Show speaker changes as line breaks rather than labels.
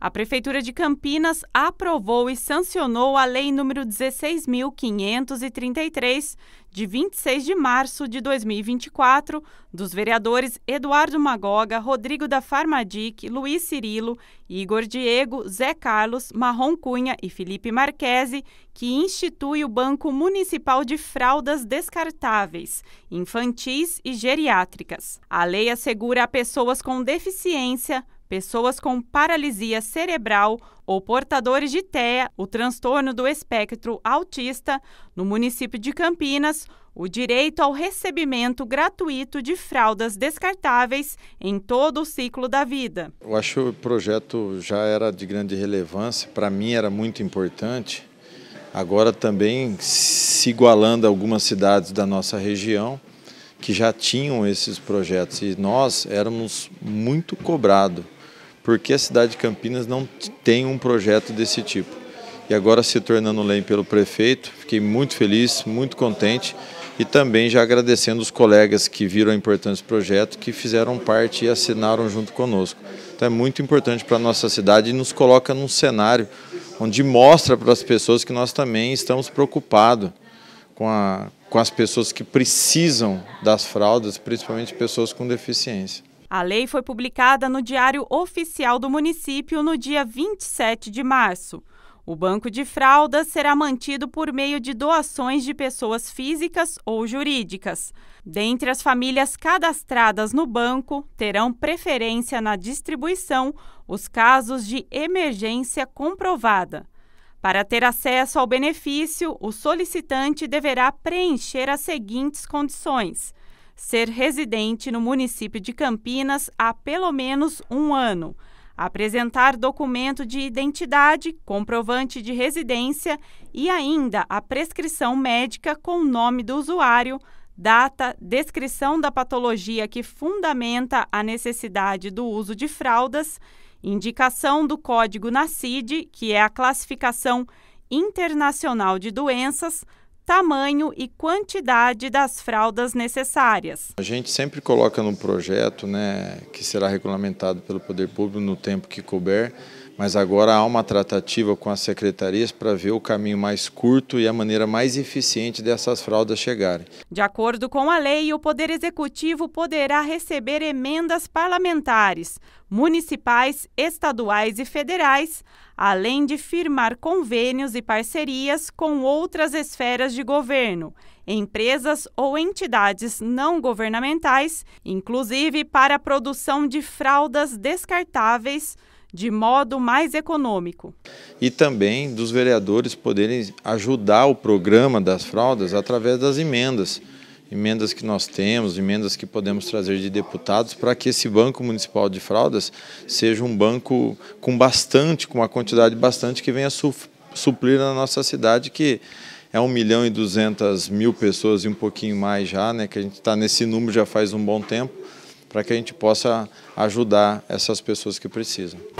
A Prefeitura de Campinas aprovou e sancionou a Lei Número 16.533, de 26 de março de 2024, dos vereadores Eduardo Magoga, Rodrigo da Farmadic, Luiz Cirilo, Igor Diego, Zé Carlos, Marrom Cunha e Felipe Marquesi, que institui o Banco Municipal de Fraldas Descartáveis, Infantis e Geriátricas. A lei assegura a pessoas com deficiência, pessoas com paralisia cerebral ou portadores de TEA, o transtorno do espectro autista, no município de Campinas, o direito ao recebimento gratuito de fraldas descartáveis em todo o ciclo da vida.
Eu acho que o projeto já era de grande relevância, para mim era muito importante. Agora também se igualando a algumas cidades da nossa região que já tinham esses projetos e nós éramos muito cobrados porque a cidade de Campinas não tem um projeto desse tipo. E agora se tornando lei pelo prefeito, fiquei muito feliz, muito contente e também já agradecendo os colegas que viram a importância do projeto, que fizeram parte e assinaram junto conosco. Então é muito importante para a nossa cidade e nos coloca num cenário onde mostra para as pessoas que nós também estamos preocupados com, com as pessoas que precisam das fraldas, principalmente pessoas com deficiência.
A lei foi publicada no Diário Oficial do município no dia 27 de março. O banco de fraldas será mantido por meio de doações de pessoas físicas ou jurídicas. Dentre as famílias cadastradas no banco, terão preferência na distribuição os casos de emergência comprovada. Para ter acesso ao benefício, o solicitante deverá preencher as seguintes condições: ser residente no município de Campinas há pelo menos um ano, apresentar documento de identidade, comprovante de residência e ainda a prescrição médica com o nome do usuário, data, descrição da patologia que fundamenta a necessidade do uso de fraldas, indicação do código NACID, que é a classificação internacional de doenças, tamanho e quantidade das fraldas necessárias.
A gente sempre coloca no projeto, né, que será regulamentado pelo poder público no tempo que couber, mas agora há uma tratativa com as secretarias para ver o caminho mais curto e a maneira mais eficiente dessas fraudas chegarem.
De acordo com a lei, o Poder Executivo poderá receber emendas parlamentares, municipais, estaduais e federais, além de firmar convênios e parcerias com outras esferas de governo, empresas ou entidades não governamentais, inclusive para a produção de fraldas descartáveis de modo mais econômico.
E também dos vereadores poderem ajudar o programa das fraldas através das emendas. Emendas que nós temos, emendas que podemos trazer de deputados, para que esse Banco Municipal de Fraldas seja um banco com bastante, com uma quantidade bastante que venha suplir na nossa cidade, que é 1 milhão e 200 mil pessoas e um pouquinho mais já, né, que a gente está nesse número já faz um bom tempo, para que a gente possa ajudar essas pessoas que precisam.